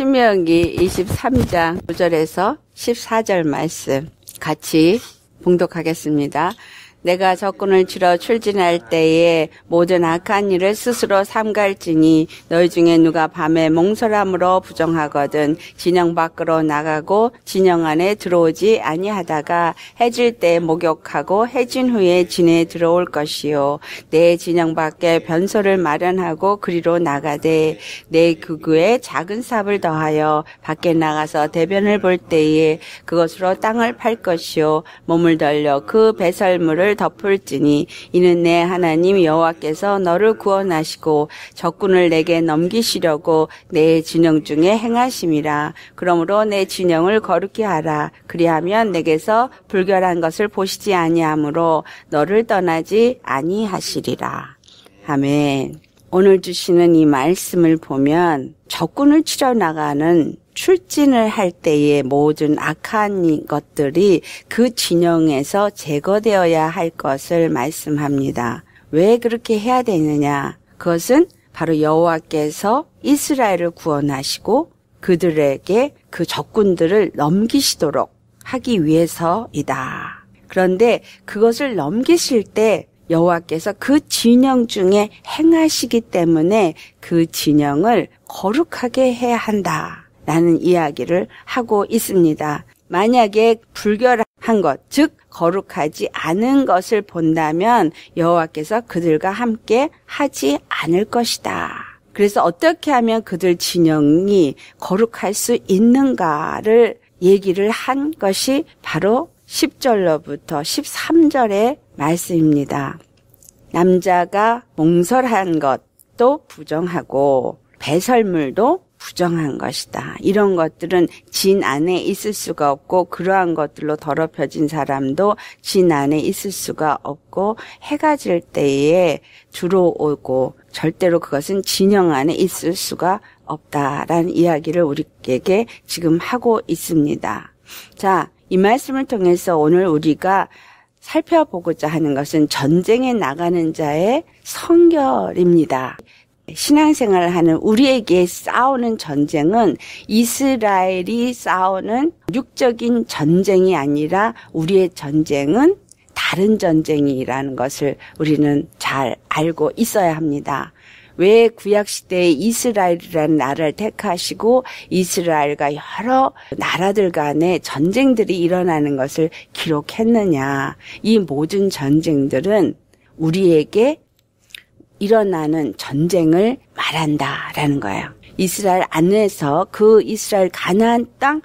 신명기 23장 9절에서 14절 말씀 같이 봉독하겠습니다. 내가 적군을 치러 출진할 때에 모든 악한 일을 스스로 삼갈지니 너희 중에 누가 밤에 몽설함으로 부정하거든 진영 밖으로 나가고 진영 안에 들어오지 아니하다가 해질 때 목욕하고 해진 후에 진에 들어올 것이요 내 진영 밖에 변소를 마련하고 그리로 나가되 내극우에 작은 삽을 더하여 밖에 나가서 대변을 볼 때에 그것으로 땅을 팔 것이요 몸을 덜려 그 배설물을 너를 덮을지니 이는 내 하나님 여호와께서 너를 구원하시고 적군을 내게 넘기시려고 내 진영 중에 행하심이라 그러므로 내 진영을 거룩히 하라 그리하면 내게서 불결한 것을 보시지 아니하므로 너를 떠나지 아니하시리라 아멘 오늘 주시는 이 말씀을 보면 적군을 치러 나가는 출진을 할 때의 모든 악한 것들이 그 진영에서 제거되어야 할 것을 말씀합니다. 왜 그렇게 해야 되느냐? 그것은 바로 여호와께서 이스라엘을 구원하시고 그들에게 그 적군들을 넘기시도록 하기 위해서이다. 그런데 그것을 넘기실 때 여호와께서 그 진영 중에 행하시기 때문에 그 진영을 거룩하게 해야 한다. 라는 이야기를 하고 있습니다. 만약에 불결한 것, 즉 거룩하지 않은 것을 본다면 여호와께서 그들과 함께 하지 않을 것이다. 그래서 어떻게 하면 그들 진영이 거룩할 수 있는가를 얘기를 한 것이 바로 10절로부터 13절의 말씀입니다. 남자가 몽설한 것도 부정하고 배설물도 부정한 것이다. 이런 것들은 진 안에 있을 수가 없고 그러한 것들로 더럽혀진 사람도 진 안에 있을 수가 없고 해가 질 때에 들어오고 절대로 그것은 진영 안에 있을 수가 없다라는 이야기를 우리에게 지금 하고 있습니다. 자, 이 말씀을 통해서 오늘 우리가 살펴보고자 하는 것은 전쟁에 나가는 자의 성결입니다. 신앙생활을 하는 우리에게 싸우는 전쟁은 이스라엘이 싸우는 육적인 전쟁이 아니라 우리의 전쟁은 다른 전쟁이라는 것을 우리는 잘 알고 있어야 합니다. 왜 구약 시대에 이스라엘이라는 나라를 택하시고 이스라엘과 여러 나라들 간의 전쟁들이 일어나는 것을 기록했느냐. 이 모든 전쟁들은 우리에게 일어나는 전쟁을 말한다라는 거예요. 이스라엘 안에서 그 이스라엘 가나안 땅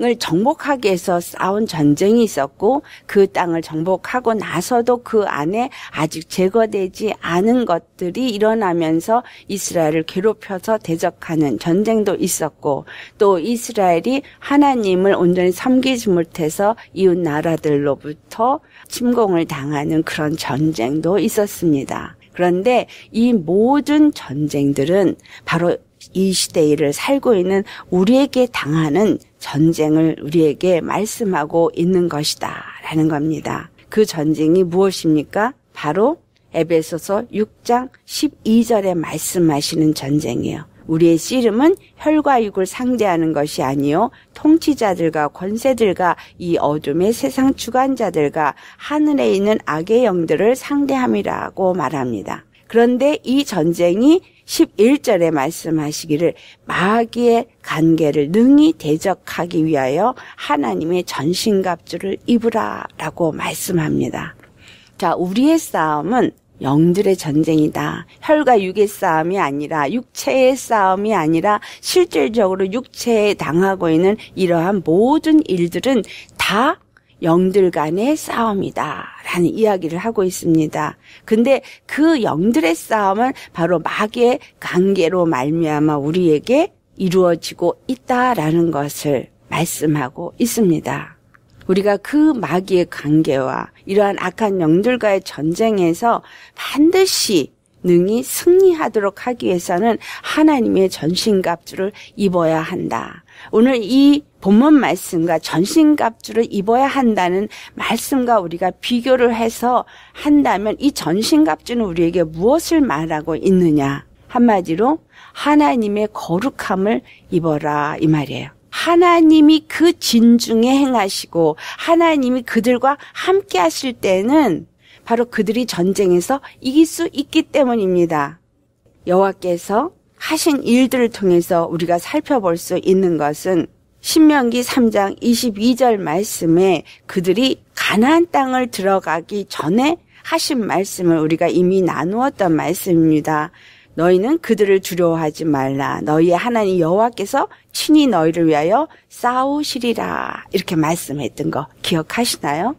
을 정복하기 위해서 싸운 전쟁이 있었고 그 땅을 정복하고 나서도 그 안에 아직 제거되지 않은 것들이 일어나면서 이스라엘을 괴롭혀서 대적하는 전쟁도 있었고 또 이스라엘이 하나님을 온전히 섬기지 못해서 이웃 나라들로부터 침공을 당하는 그런 전쟁도 있었습니다. 그런데 이 모든 전쟁들은 바로 이 시대를 살고 있는 우리에게 당하는 전쟁을 우리에게 말씀하고 있는 것이다. 라는 겁니다. 그 전쟁이 무엇입니까? 바로 에베소서 6장 12절에 말씀하시는 전쟁이에요. 우리의 씨름은 혈과 육을 상대하는 것이 아니요 통치자들과 권세들과 이 어둠의 세상 주관자들과 하늘에 있는 악의 영들을 상대함이라고 말합니다. 그런데 이 전쟁이 11절에 말씀하시기를 마귀의 관계를 능히 대적하기 위하여 하나님의 전신갑주를 입으라라고 말씀합니다. 자, 우리의 싸움은 영들의 전쟁이다. 혈과 육의 싸움이 아니라 육체의 싸움이 아니라 실질적으로 육체에 당하고 있는 이러한 모든 일들은 다 영들 간의 싸움이다. 라는 이야기를 하고 있습니다. 근데 그 영들의 싸움은 바로 마귀의 관계로 말미암아 우리에게 이루어지고 있다라는 것을 말씀하고 있습니다. 우리가 그 마귀의 관계와 이러한 악한 영들과의 전쟁에서 반드시 능히 승리하도록 하기 위해서는 하나님의 전신갑주를 입어야 한다. 오늘 이 본문 말씀과 전신갑주를 입어야 한다는 말씀과 우리가 비교를 해서 한다면 이 전신갑주는 우리에게 무엇을 말하고 있느냐? 한마디로 하나님의 거룩함을 입어라 이 말이에요. 하나님이 그 진중에 행하시고 하나님이 그들과 함께 하실 때는 바로 그들이 전쟁에서 이길 수 있기 때문입니다. 여호와께서 하신 일들을 통해서 우리가 살펴볼 수 있는 것은 신명기 3장 22절 말씀에 그들이 가나안 땅을 들어가기 전에 하신 말씀을 우리가 이미 나누었던 말씀입니다. 너희는 그들을 두려워하지 말라. 너희의 하나님 여호와께서 친히 너희를 위하여 싸우시리라. 이렇게 말씀했던 거 기억하시나요?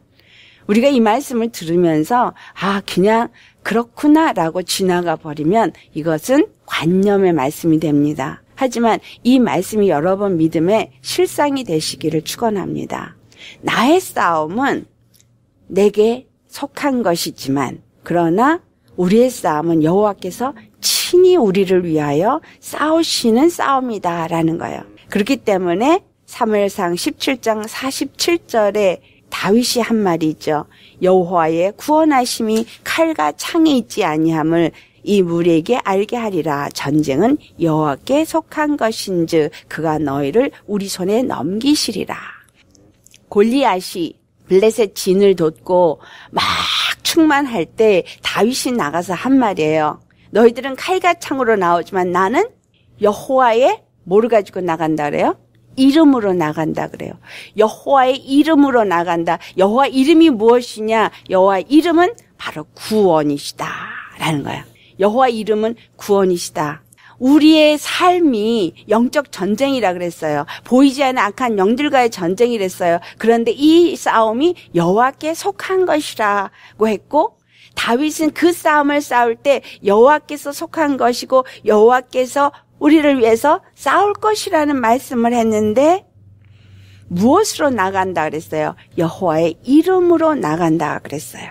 우리가 이 말씀을 들으면서 아 그냥 그렇구나라고 지나가 버리면 이것은 관념의 말씀이 됩니다. 하지만 이 말씀이 여러 번 믿음의 실상이 되시기를 축원합니다. 나의 싸움은 내게 속한 것이지만 그러나 우리의 싸움은 여호와께서 친히 우리를 위하여 싸우시는 싸움이다라는 거예요. 그렇기 때문에 사무엘상 17장 47절에 다윗이 한 말이죠. 여호와의 구원하심이 칼과 창에 있지 아니함을 이 무리에게 알게 하리라 전쟁은 여호와께 속한 것인즉 그가 너희를 우리 손에 넘기시리라. 골리앗이 블레셋 진을 돋고 막 충만할 때 다윗이 나가서 한 말이에요. 너희들은 칼과 창으로 나오지만 나는 여호와의 뭐를 가지고 나간다 그래요? 이름으로 나간다 그래요. 여호와의 이름으로 나간다. 여호와 이름이 무엇이냐? 여호와 이름은 바로 구원이시다라는 거야. 여호와 이름은 구원이시다. 우리의 삶이 영적 전쟁이라 그랬어요. 보이지 않는 악한 영들과의 전쟁이랬어요. 그런데 이 싸움이 여호와께 속한 것이라고 했고 다윗은 그 싸움을 싸울 때 여호와께서 속한 것이고 여호와께서 우리를 위해서 싸울 것이라는 말씀을 했는데 무엇으로 나간다 그랬어요? 여호와의 이름으로 나간다 그랬어요.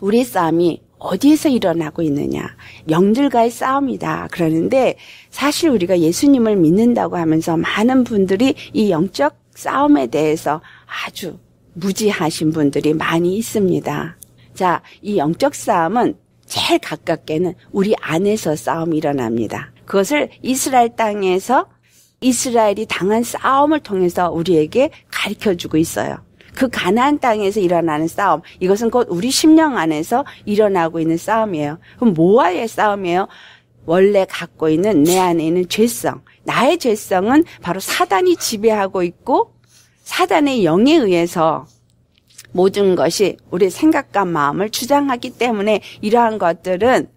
우리 싸움이 어디에서 일어나고 있느냐? 영들과의 싸움이다. 그러는데 사실 우리가 예수님을 믿는다고 하면서 많은 분들이 이 영적 싸움에 대해서 아주 무지하신 분들이 많이 있습니다. 자, 이 영적 싸움은 제일 가깝게는 우리 안에서 싸움이 일어납니다. 그것을 이스라엘 땅에서 이스라엘이 당한 싸움을 통해서 우리에게 가르쳐 주고 있어요. 그 가나안 땅에서 일어나는 싸움, 이것은 곧 우리 심령 안에서 일어나고 있는 싸움이에요. 그럼 뭐와의 싸움이에요? 원래 갖고 있는 내 안에 있는 죄성. 나의 죄성은 바로 사단이 지배하고 있고 사단의 영에 의해서 모든 것이 우리 생각과 마음을 주장하기 때문에 이러한 것들은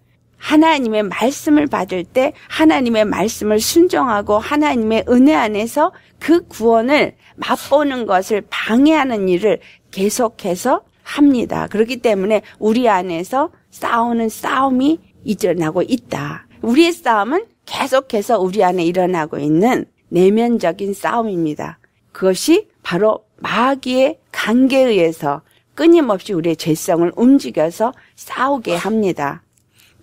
하나님의 말씀을 받을 때 하나님의 말씀을 순종하고 하나님의 은혜 안에서 그 구원을 맛보는 것을 방해하는 일을 계속해서 합니다. 그렇기 때문에 우리 안에서 싸우는 싸움이 일어나고 있다. 우리의 싸움은 계속해서 우리 안에 일어나고 있는 내면적인 싸움입니다. 그것이 바로 마귀의 관계에 의해서 끊임없이 우리의 죄성을 움직여서 싸우게 합니다.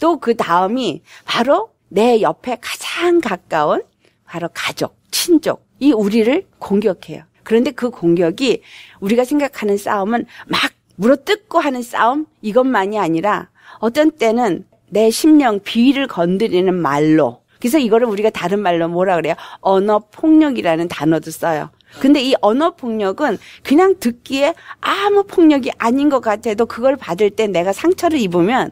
또그 다음이 바로 내 옆에 가장 가까운 바로 가족, 친족, 이 우리를 공격해요. 그런데 그 공격이 우리가 생각하는 싸움은 막 물어뜯고 하는 싸움 이것만이 아니라 어떤 때는 내 심령 비위를 건드리는 말로 그래서 이거를 우리가 다른 말로 뭐라 그래요? 언어 폭력이라는 단어도 써요. 근데 이 언어 폭력은 그냥 듣기에 아무 폭력이 아닌 것 같아도 그걸 받을 때 내가 상처를 입으면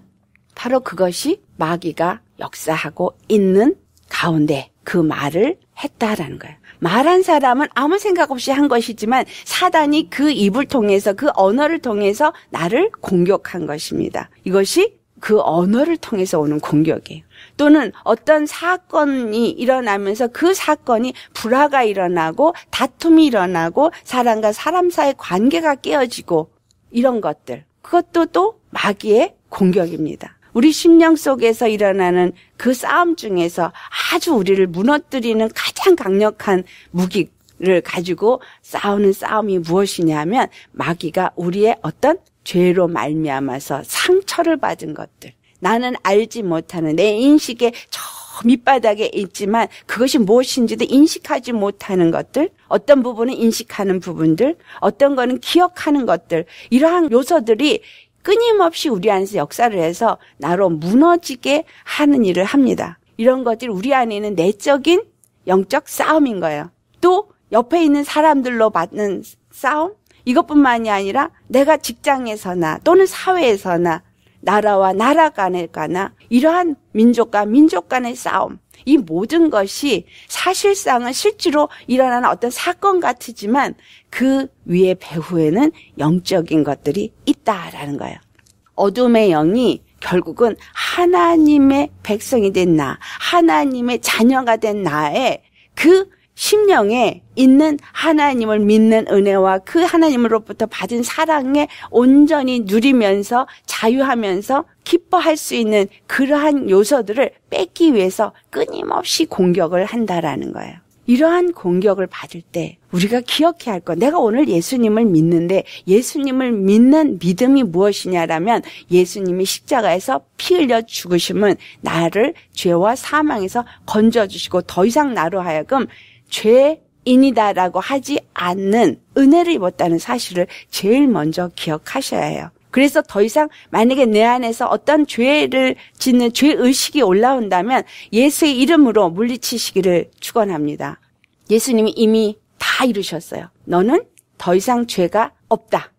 바로 그것이 마귀가 역사하고 있는 가운데 그 말을 했다라는 거예요. 말한 사람은 아무 생각 없이 한 것이지만 사단이 그 입을 통해서 그 언어를 통해서 나를 공격한 것입니다. 이것이 그 언어를 통해서 오는 공격이에요. 또는 어떤 사건이 일어나면서 그 사건이 불화가 일어나고 다툼이 일어나고 사람과 사람 사이 관계가 깨어지고 이런 것들. 그것도 또 마귀의 공격입니다. 우리 심령 속에서 일어나는 그 싸움 중에서 아주 우리를 무너뜨리는 가장 강력한 무기를 가지고 싸우는 싸움이 무엇이냐면 마귀가 우리의 어떤 죄로 말미암아서 상처를 받은 것들 나는 알지 못하는 내인식에저 밑바닥에 있지만 그것이 무엇인지도 인식하지 못하는 것들 어떤 부분은 인식하는 부분들 어떤 거는 기억하는 것들 이러한 요소들이 끊임없이 우리 안에서 역사를 해서 나로 무너지게 하는 일을 합니다. 이런 것들이 우리 안에 있는 내적인 영적 싸움인 거예요. 또 옆에 있는 사람들로 받는 싸움? 이것뿐만이 아니라 내가 직장에서나 또는 사회에서나 나라와 나라 간에 가나 이러한 민족과 민족 간의 싸움 이 모든 것이 사실상은 실제로 일어나는 어떤 사건 같지만 그 위에 배후에는 영적인 것들이 있다라는 거예요. 어둠의 영이 결국은 하나님의 백성이 된 나, 하나님의 자녀가 된 나의 그 심령에 있는 하나님을 믿는 은혜와 그 하나님으로부터 받은 사랑에 온전히 누리면서 자유하면서 기뻐할 수 있는 그러한 요소들을 뺏기 위해서 끊임없이 공격을 한다라는 거예요. 이러한 공격을 받을 때 우리가 기억해야 할 것. 내가 오늘 예수님을 믿는데 예수님을 믿는 믿음이 무엇이냐라면 예수님이 십자가에서 피 흘려 죽으심은 나를 죄와 사망에서 건져주시고 더 이상 나로 하여금 죄인이다라고 하지 않는 은혜를 입었다는 사실을 제일 먼저 기억하셔야 해요. 그래서 더 이상 만약에 내 안에서 어떤 죄를 짓는 죄의식이 올라온다면 예수의 이름으로 물리치시기를 축원합니다. 예수님이 이미 다 이루셨어요. 너는 더 이상 죄가 없다.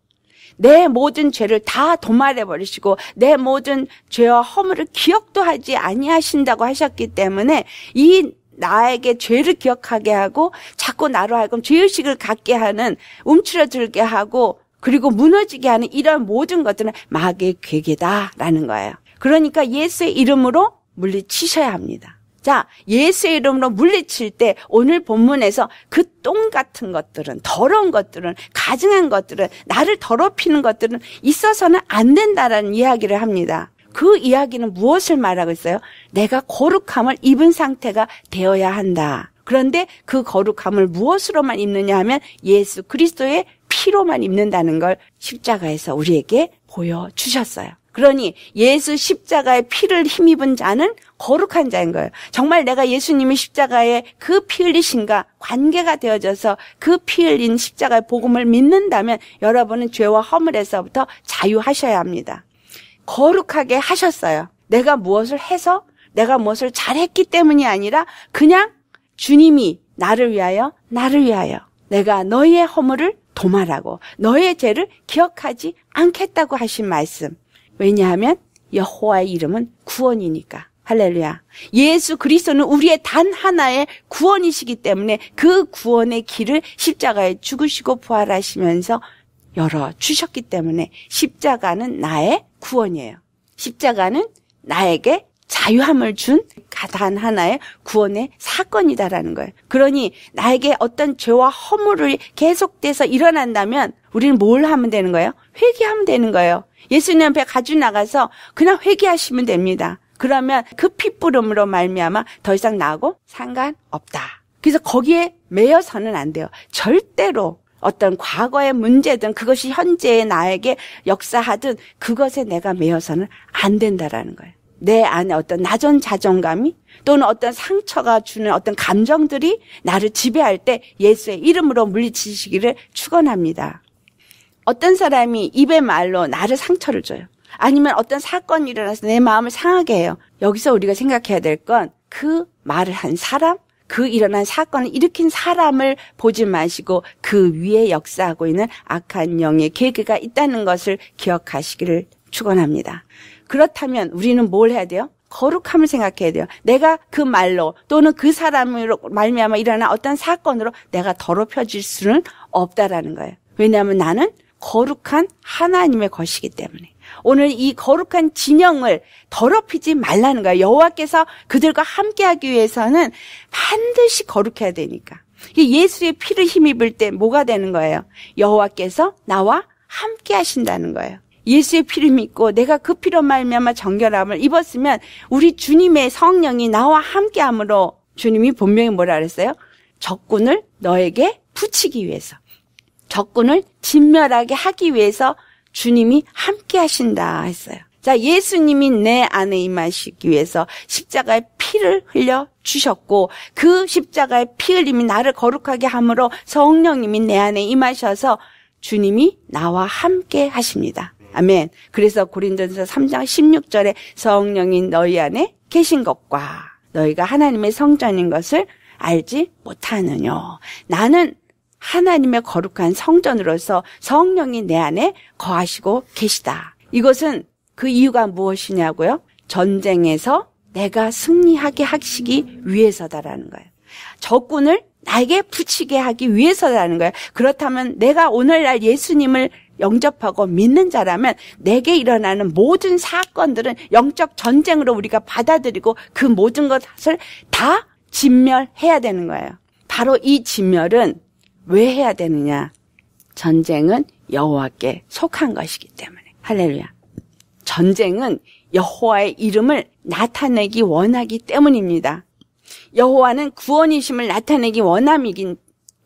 내 모든 죄를 다 도말해 버리시고 내 모든 죄와 허물을 기억도 하지 아니하신다고 하셨기 때문에 이 나에게 죄를 기억하게 하고 자꾸 나로 하여금 죄의식을 갖게 하는 움츠러들게 하고 그리고 무너지게 하는 이런 모든 것들은 마귀의 괴계다라는 거예요. 그러니까 예수의 이름으로 물리치셔야 합니다. 자, 예수의 이름으로 물리칠 때 오늘 본문에서 그 똥 같은 것들은 더러운 것들은 가증한 것들은 나를 더럽히는 것들은 있어서는 안 된다라는 이야기를 합니다. 그 이야기는 무엇을 말하고 있어요? 내가 거룩함을 입은 상태가 되어야 한다. 그런데 그 거룩함을 무엇으로만 입느냐 하면 예수 그리스도의 피로만 입는다는 걸 십자가에서 우리에게 보여주셨어요. 그러니 예수 십자가의 피를 힘입은 자는 거룩한 자인 거예요. 정말 내가 예수님이 십자가에 그 피 흘리신가 관계가 되어져서 그 피 흘린 십자가의 복음을 믿는다면 여러분은 죄와 허물에서부터 자유하셔야 합니다. 거룩하게 하셨어요. 내가 무엇을 해서 내가 무엇을 잘했기 때문이 아니라 그냥 주님이 나를 위하여 나를 위하여 내가 너희의 허물을 도말하고 너의 희 죄를 기억하지 않겠다고 하신 말씀. 왜냐하면 여호와의 이름은 구원이니까. 할렐루야. 예수 그리스도는 우리의 단 하나의 구원이시기 때문에 그 구원의 길을 십자가에 죽으시고 부활하시면서 열어 주셨기 때문에 십자가는 나의 구원이에요. 십자가는 나에게 자유함을 준 가단 하나의 구원의 사건이다라는 거예요. 그러니 나에게 어떤 죄와 허물을 계속돼서 일어난다면 우리는 뭘 하면 되는 거예요? 회개하면 되는 거예요. 예수님 앞에 가지 나가서 그냥 회개하시면 됩니다. 그러면 그 핏부름으로 말미암아 더 이상 나하고 상관없다. 그래서 거기에 매여서는 안 돼요. 절대로 어떤 과거의 문제든 그것이 현재의 나에게 역사하든 그것에 내가 매여서는 안 된다라는 거예요. 내 안에 어떤 낮은 자존감이 또는 어떤 상처가 주는 어떤 감정들이 나를 지배할 때 예수의 이름으로 물리치시기를 축원합니다. 어떤 사람이 입의 말로 나를 상처를 줘요. 아니면 어떤 사건이 일어나서 내 마음을 상하게 해요. 여기서 우리가 생각해야 될 건 그 말을 한 사람, 그 일어난 사건을 일으킨 사람을 보지 마시고 그 위에 역사하고 있는 악한 영의 계기가 있다는 것을 기억하시기를 축원합니다. 그렇다면 우리는 뭘 해야 돼요? 거룩함을 생각해야 돼요. 내가 그 말로 또는 그 사람으로 말미암아 일어난 어떤 사건으로 내가 더럽혀질 수는 없다라는 거예요. 왜냐하면 나는 거룩한 하나님의 것이기 때문에. 오늘 이 거룩한 진영을 더럽히지 말라는 거예요. 여호와께서 그들과 함께하기 위해서는 반드시 거룩해야 되니까. 예수의 피를 힘입을 때 뭐가 되는 거예요? 여호와께서 나와 함께 하신다는 거예요. 예수의 피를 믿고 내가 그 피로 말미암아 정결함을 입었으면 우리 주님의 성령이 나와 함께함으로 주님이 본명이 뭐라 그랬어요? 적군을 너에게 붙이기 위해서 적군을 진멸하게 하기 위해서 주님이 함께 하신다 했어요. 자, 예수님이 내 안에 임하시기 위해서 십자가의 피를 흘려 주셨고 그 십자가의 피 흘림이 나를 거룩하게 함으로 성령님이 내 안에 임하셔서 주님이 나와 함께 하십니다. 아멘. 그래서 고린전서 3장 16절에 성령인 너희 안에 계신 것과 너희가 하나님의 성전인 것을 알지 못하느뇨. 나는 하나님의 거룩한 성전으로서 성령이 내 안에 거하시고 계시다. 이것은 그 이유가 무엇이냐고요? 전쟁에서 내가 승리하게 하시기 위해서다라는 거예요. 적군을 나에게 붙이게 하기 위해서라는 거예요. 그렇다면 내가 오늘날 예수님을 영접하고 믿는 자라면 내게 일어나는 모든 사건들은 영적 전쟁으로 우리가 받아들이고 그 모든 것을 다 진멸해야 되는 거예요. 바로 이 진멸은 왜 해야 되느냐? 전쟁은 여호와께 속한 것이기 때문에. 할렐루야. 전쟁은 여호와의 이름을 나타내기 원하기 때문입니다. 여호와는 구원이심을 나타내기 원함이긴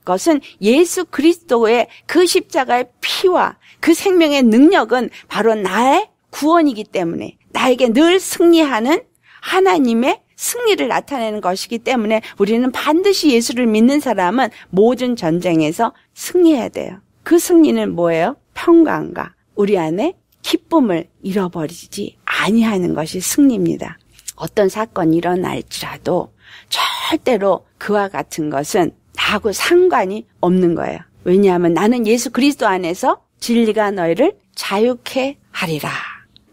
것은 예수 그리스도의 그 십자가의 피와 그 생명의 능력은 바로 나의 구원이기 때문에 나에게 늘 승리하는 하나님의 승리를 나타내는 것이기 때문에 우리는 반드시 예수를 믿는 사람은 모든 전쟁에서 승리해야 돼요. 그 승리는 뭐예요? 평강과 우리 안에 기쁨을 잃어버리지 아니하는 것이 승리입니다. 어떤 사건이 일어날지라도 절대로 그와 같은 것은 나하고 상관이 없는 거예요. 왜냐하면 나는 예수 그리스도 안에서 진리가 너희를 자유케 하리라.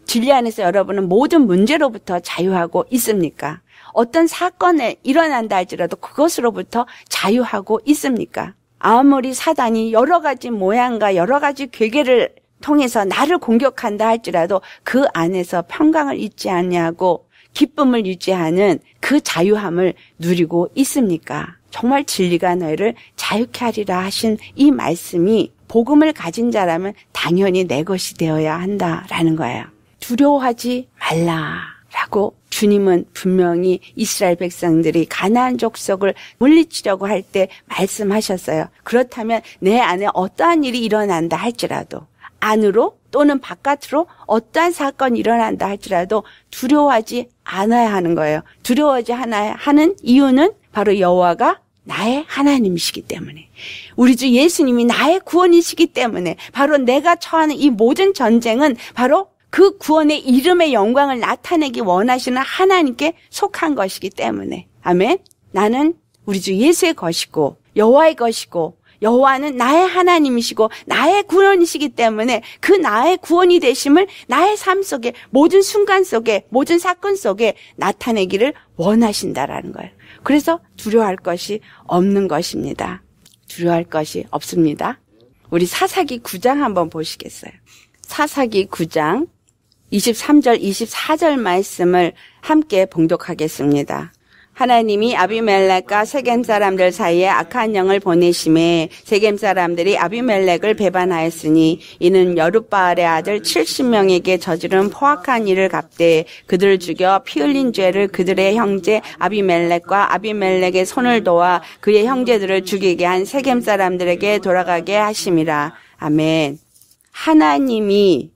진리 안에서 여러분은 모든 문제로부터 자유하고 있습니까? 어떤 사건에 일어난다 할지라도 그것으로부터 자유하고 있습니까? 아무리 사단이 여러 가지 모양과 여러 가지 괴계를 통해서 나를 공격한다 할지라도 그 안에서 평강을 잊지 않냐고 기쁨을 유지하는 그 자유함을 누리고 있습니까? 정말 진리가 너희를 자유케 하리라 하신 이 말씀이 복음을 가진 자라면 당연히 내 것이 되어야 한다라는 거예요. 두려워하지 말라라고 주님은 분명히 이스라엘 백성들이 가나안 족속을 물리치려고 할 때 말씀하셨어요. 그렇다면 내 안에 어떠한 일이 일어난다 할지라도 안으로 또는 바깥으로 어떠한 사건이 일어난다 할지라도 두려워하지 않아야 하는 거예요. 두려워하지 않아야 하는 이유는 바로 여호와가 나의 하나님이시기 때문에 우리 주 예수님이 나의 구원이시기 때문에 바로 내가 처하는 이 모든 전쟁은 바로 그 구원의 이름의 영광을 나타내기 원하시는 하나님께 속한 것이기 때문에 아멘. 나는 우리 주 예수의 것이고 여호와의 것이고 여호와는 나의 하나님이시고 나의 구원이시기 때문에 그 나의 구원이 되심을 나의 삶 속에 모든 순간 속에 모든 사건 속에 나타내기를 원하신다라는 거예요. 그래서 두려워할 것이 없는 것입니다. 두려워할 것이 없습니다. 우리 사사기 9장 한번 보시겠어요? 사사기 9장 23절, 24절 말씀을 함께 봉독하겠습니다. 하나님이 아비멜렉과 세겜 사람들 사이에 악한 영을 보내심에 세겜 사람들이 아비멜렉을 배반하였으니 이는 여룻바알의 아들 70명에게 저지른 포악한 일을 갚되 그들을 죽여 피 흘린 죄를 그들의 형제 아비멜렉과 아비멜렉의 손을 도와 그의 형제들을 죽이게 한 세겜 사람들에게 돌아가게 하심이라. 아멘. 하나님이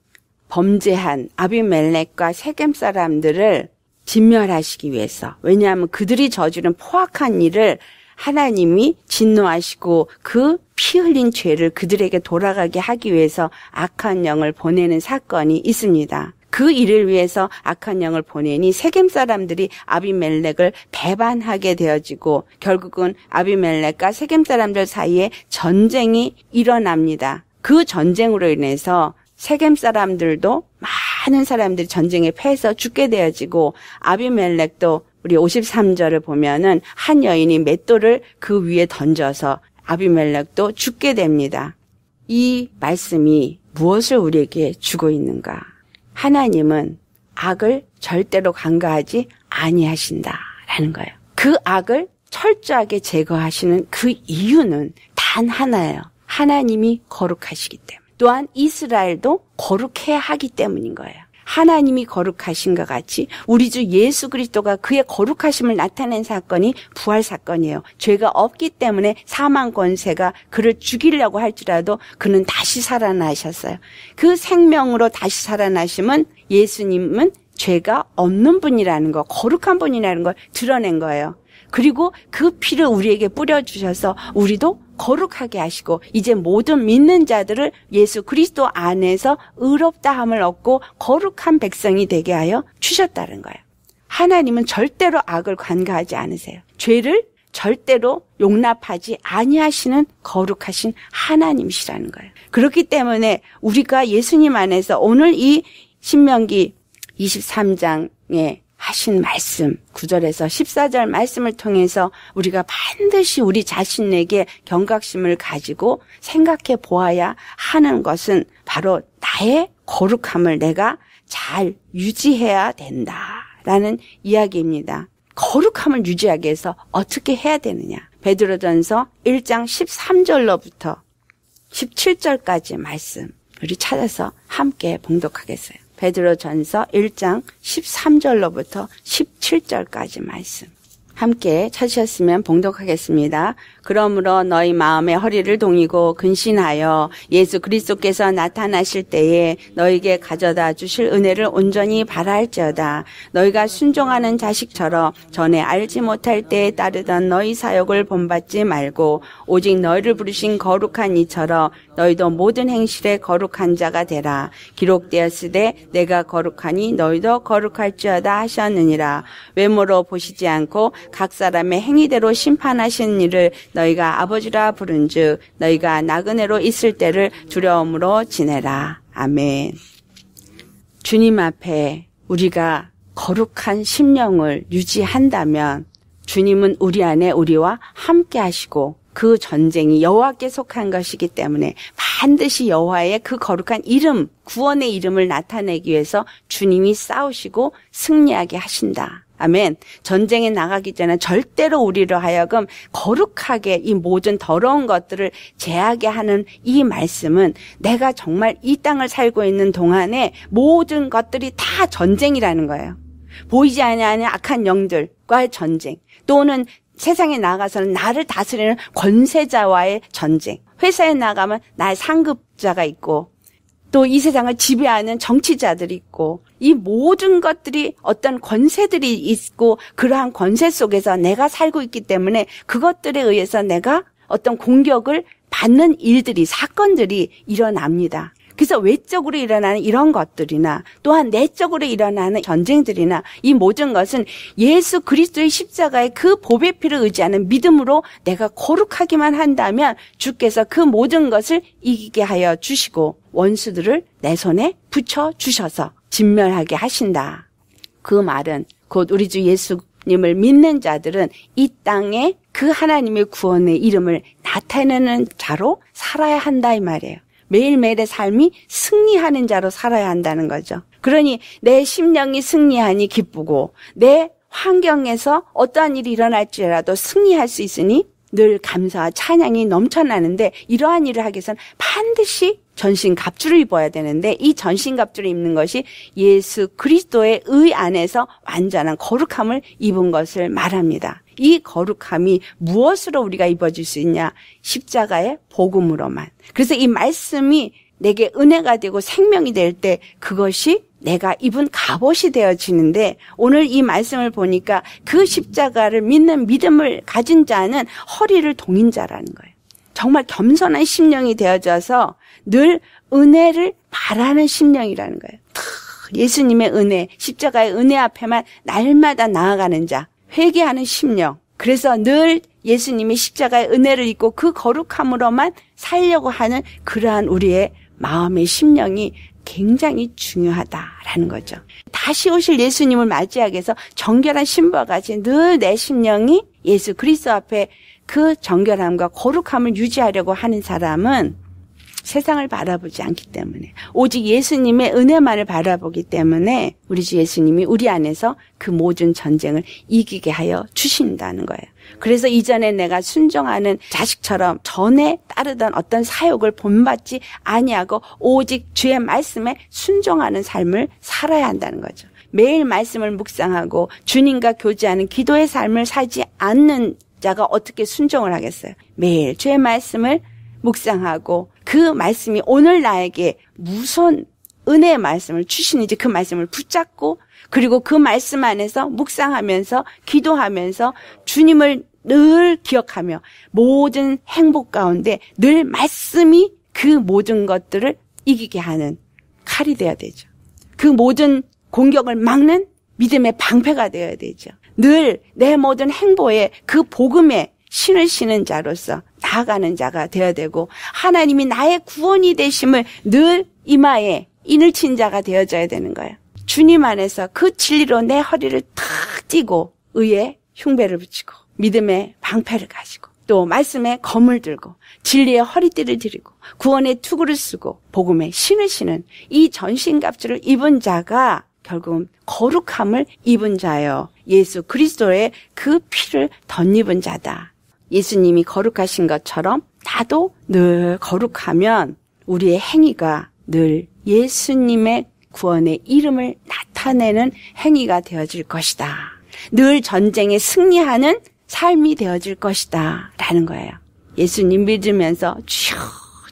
범죄한 아비멜렉과 세겜 사람들을 진멸하시기 위해서 왜냐하면 그들이 저지른 포악한 일을 하나님이 진노하시고 그 피 흘린 죄를 그들에게 돌아가게 하기 위해서 악한 영을 보내는 사건이 있습니다. 그 일을 위해서 악한 영을 보내니 세겜 사람들이 아비멜렉을 배반하게 되어지고 결국은 아비멜렉과 세겜 사람들 사이에 전쟁이 일어납니다. 그 전쟁으로 인해서 세겜 사람들도 많은 사람들이 전쟁에 패해서 죽게 되어지고 아비멜렉도 우리 53절을 보면은 한 여인이 맷돌을 그 위에 던져서 아비멜렉도 죽게 됩니다. 이 말씀이 무엇을 우리에게 주고 있는가? 하나님은 악을 절대로 간과하지 아니하신다라는 거예요. 그 악을 철저하게 제거하시는 그 이유는 단 하나예요. 하나님이 거룩하시기 때문에. 또한 이스라엘도 거룩해야 하기 때문인 거예요. 하나님이 거룩하신 것 같이 우리 주 예수 그리스도가 그의 거룩하심을 나타낸 사건이 부활 사건이에요. 죄가 없기 때문에 사망 권세가 그를 죽이려고 할지라도 그는 다시 살아나셨어요. 그 생명으로 다시 살아나심은 예수님은 죄가 없는 분이라는 거, 거룩한 분이라는 걸 드러낸 거예요. 그리고 그 피를 우리에게 뿌려주셔서 우리도 거룩하게 하시고 이제 모든 믿는 자들을 예수 그리스도 안에서 의롭다함을 얻고 거룩한 백성이 되게 하여 주셨다는 거예요. 하나님은 절대로 악을 관가하지 않으세요. 죄를 절대로 용납하지 아니하시는 거룩하신 하나님이시라는 거예요. 그렇기 때문에 우리가 예수님 안에서 오늘 이 신명기 23장에 하신 말씀, 9절에서 14절 말씀을 통해서 우리가 반드시 우리 자신에게 경각심을 가지고 생각해 보아야 하는 것은 바로 나의 거룩함을 내가 잘 유지해야 된다라는 이야기입니다. 거룩함을 유지하기 위해서 어떻게 해야 되느냐? 베드로전서 1장 13절로부터 17절까지 말씀 우리 찾아서 함께 봉독하겠어요. 베드로 전서 1장 13절로부터 17절까지 말씀. 함께 찾으셨으면 봉독하겠습니다. 그러므로 너희 마음의 허리를 동이고 근신하여 예수 그리스도께서 나타나실 때에 너에게 가져다 주실 은혜를 온전히 바랄지어다. 너희가 순종하는 자식처럼 전에 알지 못할 때에 따르던 너희 사역을 본받지 말고 오직 너희를 부르신 거룩한 이처럼 너희도 모든 행실에 거룩한 자가 되라. 기록되었으되 내가 거룩하니 너희도 거룩할지어다 하셨느니라. 외모로 보시지 않고 각 사람의 행위대로 심판하신 일을 너희가 아버지라 부른즉 너희가 나그네로 있을 때를 두려움으로 지내라. 아멘. 주님 앞에 우리가 거룩한 심령을 유지한다면 주님은 우리 안에 우리와 함께 하시고 그 전쟁이 여호와께 속한 것이기 때문에 반드시 여호와의 그 거룩한 이름, 구원의 이름을 나타내기 위해서 주님이 싸우시고 승리하게 하신다. 아멘. 전쟁에 나가기 전에 절대로 우리로 하여금 거룩하게 이 모든 더러운 것들을 제하게 하는 이 말씀은 내가 정말 이 땅을 살고 있는 동안에 모든 것들이 다 전쟁이라는 거예요. 보이지 아니하는 악한 영들과의 전쟁 또는 세상에 나가서는 나를 다스리는 권세자와의 전쟁 회사에 나가면 나의 상급자가 있고 또이 세상을 지배하는 정치자들이 있고 이 모든 것들이 어떤 권세들이 있고 그러한 권세 속에서 내가 살고 있기 때문에 그것들에 의해서 내가 어떤 공격을 받는 일들이 사건들이 일어납니다. 그래서 외적으로 일어나는 이런 것들이나 또한 내적으로 일어나는 전쟁들이나 이 모든 것은 예수 그리스도의 십자가의 그 보배 피를 의지하는 믿음으로 내가 거룩하기만 한다면 주께서 그 모든 것을 이기게 하여 주시고 원수들을 내 손에 붙여 주셔서 진멸하게 하신다. 그 말은 곧 우리 주 예수님을 믿는 자들은 이 땅에 그 하나님의 구원의 이름을 나타내는 자로 살아야 한다 이 말이에요. 매일매일의 삶이 승리하는 자로 살아야 한다는 거죠. 그러니 내 심령이 승리하니 기쁘고 내 환경에서 어떠한 일이 일어날지라도 승리할 수 있으니 늘 감사와 찬양이 넘쳐나는데 이러한 일을 하기 위해서는 반드시 전신 갑주를 입어야 되는데 이 전신 갑주를 입는 것이 예수 그리스도의 의 안에서 완전한 거룩함을 입은 것을 말합니다. 이 거룩함이 무엇으로 우리가 입어질 수 있냐? 십자가의 복음으로만. 그래서 이 말씀이 내게 은혜가 되고 생명이 될 때 그것이 내가 입은 갑옷이 되어지는데 오늘 이 말씀을 보니까 그 십자가를 믿는 믿음을 가진 자는 허리를 동인 자라는 거예요. 정말 겸손한 심령이 되어져서 늘 은혜를 바라는 심령이라는 거예요. 예수님의 은혜, 십자가의 은혜 앞에만 날마다 나아가는 자. 회개하는 심령. 그래서 늘 예수님이 십자가의 은혜를 입고 그 거룩함으로만 살려고 하는 그러한 우리의 마음의 심령이 굉장히 중요하다라는 거죠. 다시 오실 예수님을 맞이하기 해서 정결한 신부와 같이 늘 내 심령이 예수 그리스도 앞에 그 정결함과 거룩함을 유지하려고 하는 사람은 세상을 바라보지 않기 때문에 오직 예수님의 은혜만을 바라보기 때문에 우리 주 예수님이 우리 안에서 그 모든 전쟁을 이기게 하여 주신다는 거예요. 그래서 이전에 내가 순종하는 자식처럼 전에 따르던 어떤 사욕을 본받지 아니하고 오직 주의 말씀에 순종하는 삶을 살아야 한다는 거죠. 매일 말씀을 묵상하고 주님과 교제하는 기도의 삶을 살지 않는 자가 어떻게 순종을 하겠어요? 매일 주의 말씀을 묵상하고 그 말씀이 오늘 나에게 무슨 은혜의 말씀을 주시는지 그 말씀을 붙잡고 그리고 그 말씀 안에서 묵상하면서 기도하면서 주님을 늘 기억하며 모든 행복 가운데 늘 말씀이 그 모든 것들을 이기게 하는 칼이 되어야 되죠. 그 모든 공격을 막는 믿음의 방패가 되어야 되죠. 늘 내 모든 행보에 그 복음에 신을 신은 자로서 나아가는 자가 되어야 되고 하나님이 나의 구원이 되심을 늘 이마에 인을 친 자가 되어져야 되는 거예요. 주님 안에서 그 진리로 내 허리를 탁 찌고 의에 흉배를 붙이고 믿음의 방패를 가지고 또 말씀에 검을 들고 진리의 허리띠를 들이고 구원의 투구를 쓰고 복음의 신을 신은 이 전신갑주를 입은 자가 결국은 거룩함을 입은 자요. 예수 그리스도의 그 피를 덧입은 자다. 예수님이 거룩하신 것처럼 나도 늘 거룩하면 우리의 행위가 늘 예수님의 구원의 이름을 나타내는 행위가 되어질 것이다. 늘 전쟁에 승리하는 삶이 되어질 것이다. 라는 거예요. 예수님 믿으면서 주여,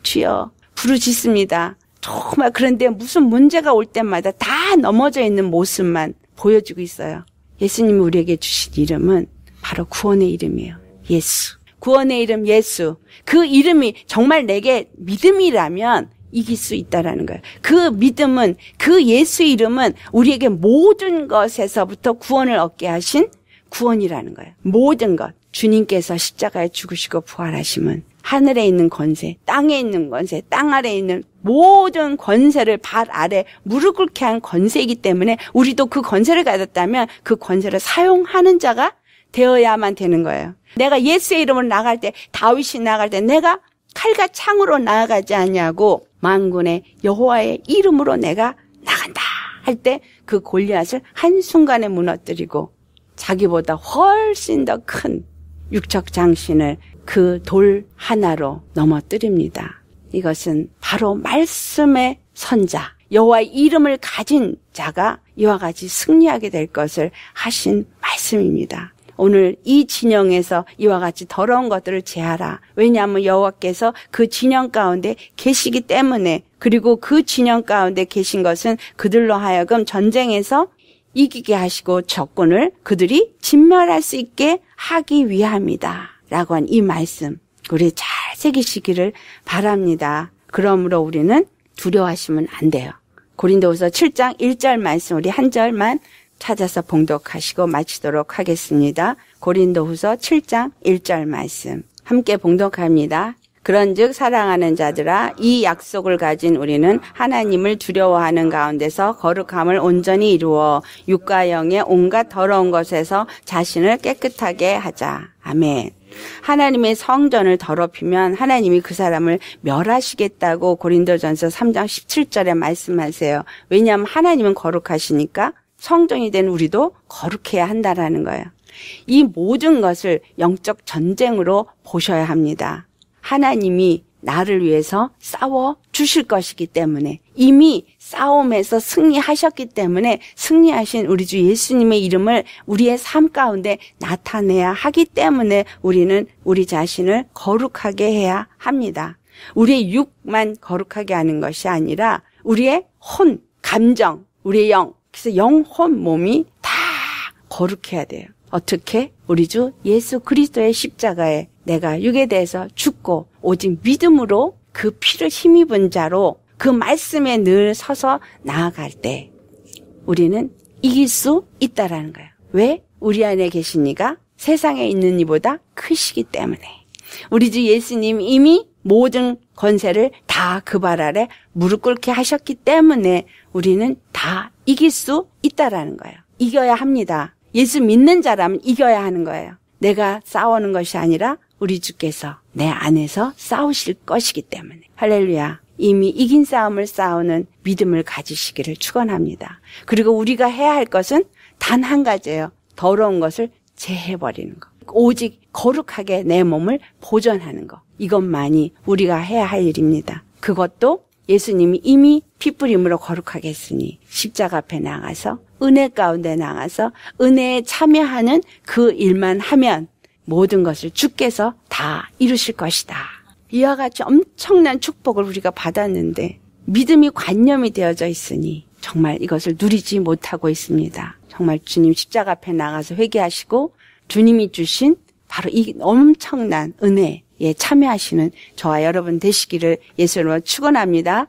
주여, 부르짖습니다. 정말 그런데 무슨 문제가 올 때마다 다 넘어져 있는 모습만 보여주고 있어요. 예수님이 우리에게 주신 이름은 바로 구원의 이름이에요. 예수. 구원의 이름 예수. 그 이름이 정말 내게 믿음이라면 이길 수 있다라는 거예요. 그 믿음은 그 예수 이름은 우리에게 모든 것에서부터 구원을 얻게 하신 구원이라는 거예요. 모든 것 주님께서 십자가에 죽으시고 부활하심은 하늘에 있는 권세, 땅에 있는 권세, 땅 아래 에 있는 모든 권세를 발 아래 무릎 꿇게 한 권세이기 때문에 우리도 그 권세를 가졌다면 그 권세를 사용하는 자가 되어야만 되는 거예요. 내가 예수의 이름으로 나갈 때 다윗이 나갈 때 내가 칼과 창으로 나아가지 않냐고 만군의 여호와의 이름으로 내가 나간다 할 때 그 골리앗을 한순간에 무너뜨리고 자기보다 훨씬 더 큰 육척 장신을 그 돌 하나로 넘어뜨립니다. 이것은 바로 말씀의 선자 여호와의 이름을 가진 자가 이와 같이 승리하게 될 것을 하신 말씀입니다. 오늘 이 진영에서 이와 같이 더러운 것들을 제하라. 왜냐하면 여호와께서 그 진영 가운데 계시기 때문에 그리고 그 진영 가운데 계신 것은 그들로 하여금 전쟁에서 이기게 하시고 적군을 그들이 진멸할 수 있게 하기 위함이다. 라고 한 이 말씀 우리 잘 새기시기를 바랍니다. 그러므로 우리는 두려워하시면 안 돼요. 고린도후서 7장 1절 말씀 우리 한 절만 찾아서 봉독하시고 마치도록 하겠습니다. 고린도후서 7장 1절 말씀 함께 봉독합니다. 그런즉 사랑하는 자들아 이 약속을 가진 우리는 하나님을 두려워하는 가운데서 거룩함을 온전히 이루어 육과 영의 온갖 더러운 것에서 자신을 깨끗하게 하자. 아멘. 하나님의 성전을 더럽히면 하나님이 그 사람을 멸하시겠다고 고린도전서 3장 17절에 말씀하세요. 왜냐하면 하나님은 거룩하시니까 성전이 된 우리도 거룩해야 한다라는 거예요. 이 모든 것을 영적 전쟁으로 보셔야 합니다. 하나님이 나를 위해서 싸워 주실 것이기 때문에 이미 싸움에서 승리하셨기 때문에 승리하신 우리 주 예수님의 이름을 우리의 삶 가운데 나타내야 하기 때문에 우리는 우리 자신을 거룩하게 해야 합니다. 우리의 육만 거룩하게 하는 것이 아니라 우리의 혼, 감정, 우리의 영, 그래서 영혼 몸이 다 거룩해야 돼요. 어떻게? 우리 주 예수 그리스도의 십자가에 내가 육에 대해서 죽고 오직 믿음으로 그 피를 힘입은 자로 그 말씀에 늘 서서 나아갈 때 우리는 이길 수 있다라는 거예요. 왜? 우리 안에 계신 이가 세상에 있는 이보다 크시기 때문에. 우리 주 예수님 이미 모든 권세를 다 그 발 아래 무릎 꿇게 하셨기 때문에 우리는 다 이길 수 있다라는 거예요. 이겨야 합니다. 예수 믿는 자라면 이겨야 하는 거예요. 내가 싸우는 것이 아니라 우리 주께서 내 안에서 싸우실 것이기 때문에. 할렐루야. 이미 이긴 싸움을 싸우는 믿음을 가지시기를 축원합니다. 그리고 우리가 해야 할 것은 단 한 가지예요. 더러운 것을 제해버리는 것. 오직 거룩하게 내 몸을 보존하는 것. 이것만이 우리가 해야 할 일입니다. 그것도 예수님이 이미 피뿌림으로 거룩하게 했으니 십자가 앞에 나가서 은혜 가운데 나가서 은혜에 참여하는 그 일만 하면 모든 것을 주께서 다 이루실 것이다. 이와 같이 엄청난 축복을 우리가 받았는데 믿음이 관념이 되어져 있으니 정말 이것을 누리지 못하고 있습니다. 정말 주님 십자가 앞에 나가서 회개하시고 주님이 주신 바로 이 엄청난 은혜 예 참여하시는 저와 여러분 되시기를 예수님으로 축원합니다.